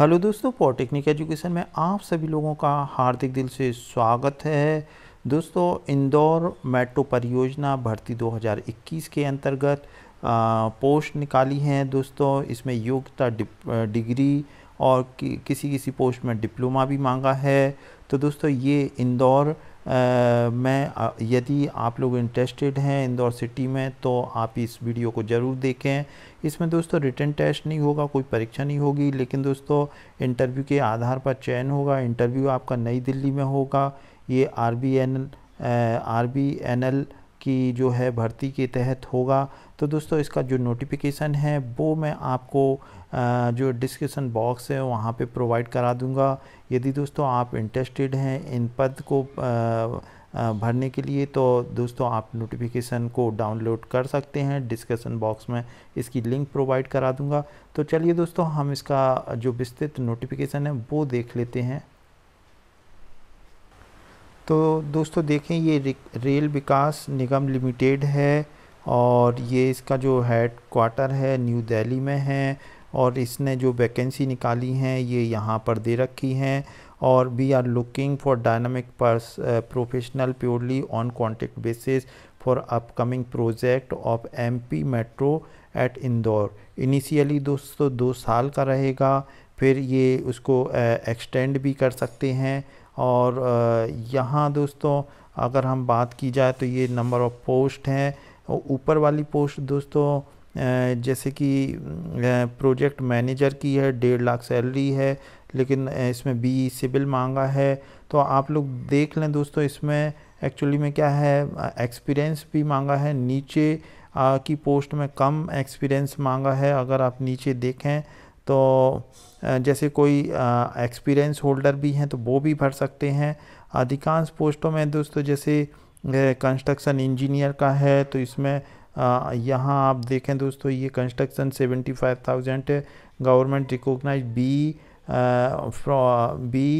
hello दोस्तों polytechnic education में आप सभी लोगों का हार्दिक दिल से स्वागत है दोस्तों इंदौर मेट्रो परियोजना भर्ती 2021 के अंतर्गत पोस्ट निकाली हैं दोस्तों इसमें योग्यता डिग्री और कि, किसी किसी पोस्ट में डिप्लोमा भी मांगा है तो दोस्तों ये इंदौर मैं यदि आप लोग इंटरेस्टेड हैं इंदौर सिटी में तो आप इस वीडियो को ज़रूर देखें इसमें दोस्तों रिटर्न टेस्ट नहीं होगा कोई परीक्षा नहीं होगी लेकिन दोस्तों इंटरव्यू के आधार पर चयन होगा इंटरव्यू आपका नई दिल्ली में होगा ये R B N R B N L की जो है भर्ती के तहत होगा तो दोस्तों इसका जो नोटिफिकेशन है वो मैं आपको जो डिस्क्रिप्शन बॉक्स है वहाँ पे प्रोवाइड करा दूँगा यदि दोस्तों आप इंटरेस्टेड हैं इन पद को भरने के लिए तो दोस्तों आप नोटिफिकेशन को डाउनलोड कर सकते हैं डिस्कशन बॉक्स में इसकी लिंक प्रोवाइड करा दूँगा तो चलिए दोस्तों हम इसका जो विस्तृत नोटिफिकेशन है वो देख लेते हैं तो दोस्तों देखें ये रेल विकास निगम लिमिटेड है और ये इसका जो हेड क्वार्टर है न्यू दिल्ली में है और इसने जो वैकेंसी निकाली हैं ये यहाँ पर दे रखी हैं और we are looking for dynamic pers professional purely on contact basis for upcoming project of MP metro at Indore initially दोस्तों दो साल का रहेगा फिर ये उसको एक्सटेंड uh, भी कर सकते हैं और यहाँ दोस्तों अगर हम बात की जाए तो ये नंबर ऑफ पोस्ट हैं ऊपर वाली पोस्ट दोस्तों जैसे कि प्रोजेक्ट मैनेजर की है डेढ़ लाख सैलरी है लेकिन इसमें बी सिविल मांगा है तो आप लोग देख लें दोस्तों इसमें एक्चुअली में क्या है एक्सपीरियंस भी मांगा है नीचे की पोस्ट में कम एक्सपीरियंस मांगा है अगर आप नीचे देखें तो जैसे कोई एक्सपीरियंस होल्डर भी हैं तो वो भी भर सकते हैं अधिकांश पोस्टों में दोस्तों जैसे कंस्ट्रक्शन इंजीनियर का है तो इसमें यहाँ आप देखें दोस्तों तो ये construction seventy five thousand government recognise B B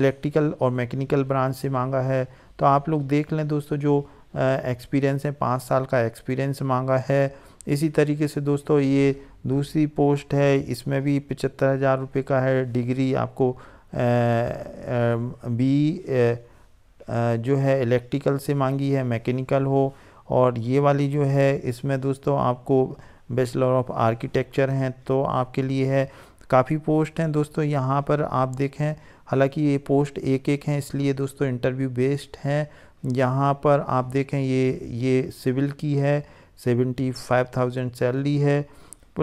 electrical और मैकेनिकल ब्रांच से मांगा है तो आप लोग देख लें दोस्तों जो एक्सपीरियंस है पाँच साल का एक्सपीरियंस मांगा है इसी तरीके से दोस्तों ये दूसरी पोस्ट है इसमें भी पचहत्तर हज़ार रुपये का है डिग्री आपको बी जो है इलेक्ट्रिकल से मांगी है मैकेनिकल हो और ये वाली जो है इसमें दोस्तों आपको बैचलर ऑफ आर्किटेक्चर हैं तो आपके लिए है काफ़ी पोस्ट हैं दोस्तों यहाँ पर आप देखें हालांकि ये पोस्ट एक एक हैं इसलिए दोस्तों इंटरव्यू बेस्ड हैं यहाँ पर आप देखें ये ये सिविल की है सेवेंटी फाइव थाउजेंड सैलरी है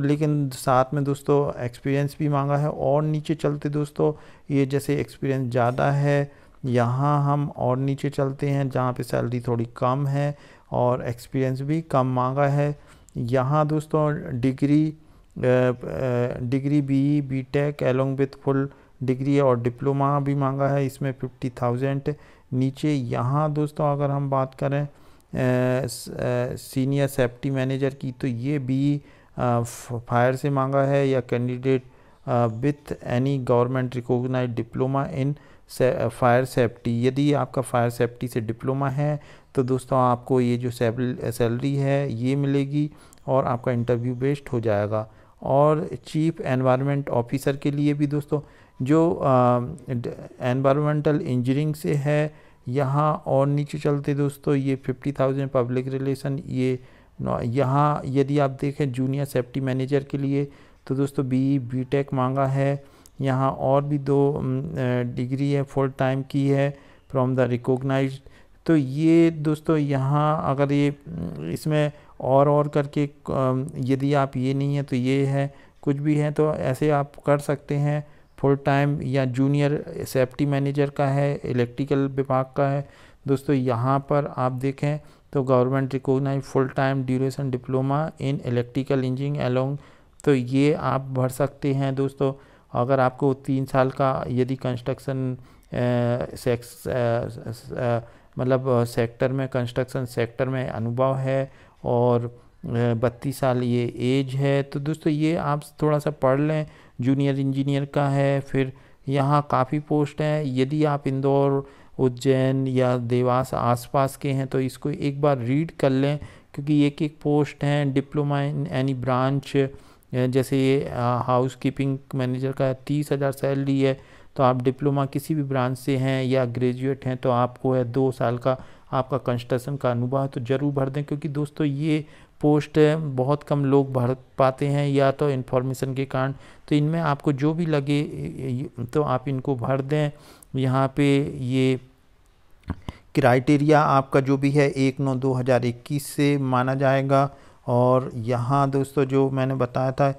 लेकिन साथ में दोस्तों एक्सपीरियंस भी मांगा है और नीचे चलते दोस्तों ये जैसे एक्सपीरियंस ज़्यादा है यहाँ हम और नीचे चलते हैं जहाँ पे सैलरी थोड़ी कम है और एक्सपीरियंस भी कम मांगा है यहाँ दोस्तों degree degree B B tech along with full degree और डिप्लोमा भी मांगा है इसमें फिफ्टी थाउजेंट नीचे यहाँ दोस्तों अगर हम बात करें सीनियर सेफ्टी मैनेजर की तो ये बी फायर से मांगा है या candidate with any government recognise diploma in fire safety यदि आपका फायर सेफ्टी से डिप्लोमा है तो दोस्तों आपको ये जो सैलरी है ये मिलेगी और आपका इंटरव्यू बेस्ड हो जाएगा और चीफ एनवायरनमेंट ऑफिसर के लिए भी दोस्तों जो एनवायरमेंटल इंजीनियरिंग से है यहाँ और नीचे चलते दोस्तों ये फिफ्टी थाउजेंड पब्लिक रिलेशन ये यहाँ यदि आप देखें जूनियर सेफ्टी मैनेजर के लिए तो दोस्तों बी बी टेक मांगा है यहाँ और भी दो डिग्री है फुल टाइम की है फ्रॉम द रिकोगनाइज तो ये दोस्तों यहाँ अगर ये इसमें और और करके यदि आप ये नहीं है तो ये है कुछ भी है तो ऐसे आप कर सकते हैं फुल टाइम या जूनियर सेफ्टी मैनेजर का है इलेक्ट्रिकल विभाग का है दोस्तों यहाँ पर आप देखें तो government recognise full time duration diploma in electrical engineering along तो ये आप भर सकते हैं दोस्तों अगर आपको तीन साल का यदि कंस्ट्रक्शन सेक्स मतलब सेक्टर में कंस्ट्रक्शन सेक्टर में अनुभव है और बत्तीस साल ये एज है तो दोस्तों ये आप थोड़ा सा पढ़ लें जूनियर इंजीनियर का है फिर यहाँ काफ़ी पोस्ट हैं यदि आप इंदौर उज्जैन या देवास आसपास के हैं तो इसको एक बार रीड कर लें क्योंकि एक एक पोस्ट हैं डिप्लोमा इन एनी ब्रांच जैसे ये हाउस कीपिंग मैनेजर का तीस हज़ार सैलरी है तो आप डिप्लोमा किसी भी ब्रांच से हैं या ग्रेजुएट हैं तो आपको है दो साल का आपका कंस्ट्रक्शन का अनुभव तो ज़रूर भर दें क्योंकि दोस्तों ये पोस्ट बहुत कम लोग भर पाते हैं या तो इन्फॉर्मेशन के कारण तो इनमें आपको जो भी लगे तो आप इनको भर दें यहाँ पे ये क्राइटेरिया आपका जो भी है एक नौ दो हज़ार इक्कीस से माना जाएगा और यहाँ दोस्तों जो मैंने बताया था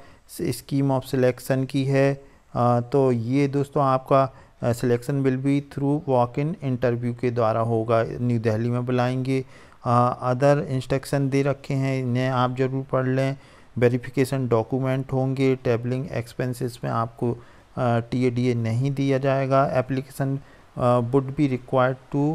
स्कीम ऑफ सिलेक्शन की है तो ये दोस्तों आपका selection will be through walk in interview के द्वारा होगा न्यू दिल्ली में बुलाएंगे अदर हाँ, इंस्ट्रक्शन दे रखे हैं इन्हें आप ज़रूर पढ़ लें वेरिफिकेशन डॉक्यूमेंट होंगे टेबलिंग एक्सपेंसेस में आपको टी ए डी ए नहीं दिया जाएगा application would be required to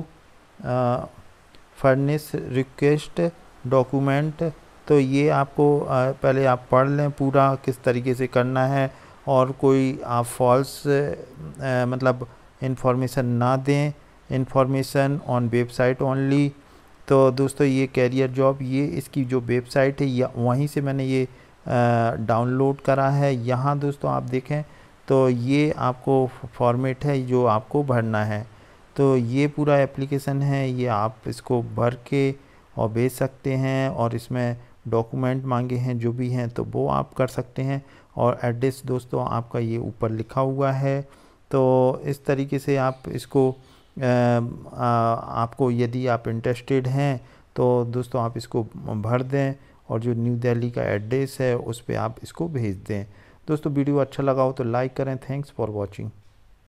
furnish request document तो ये आपको पहले आप पढ़ लें पूरा किस तरीके से करना है और कोई आप फॉल्स मतलब इंफॉर्मेशन ना दें इंफॉर्मेशन ऑन वेबसाइट ओनली तो दोस्तों ये कैरियर जॉब ये इसकी जो वेबसाइट है या वहीं से मैंने ये डाउनलोड करा है यहाँ दोस्तों आप देखें तो ये आपको फॉर्मेट है जो आपको भरना है तो ये पूरा एप्लीकेशन है ये आप इसको भर के और भेज सकते हैं और इसमें डॉक्यूमेंट मांगे हैं जो भी हैं तो वो आप कर सकते हैं और एड्रेस दोस्तों आपका ये ऊपर लिखा हुआ है तो इस तरीके से आप इसको आपको यदि आप इंटरेस्टेड हैं तो दोस्तों आप इसको भर दें और जो न्यू दिल्ली का एड्रेस है उस पर आप इसको भेज दें दोस्तों वीडियो अच्छा लगा हो तो लाइक करें थैंक्स फॉर वॉचिंग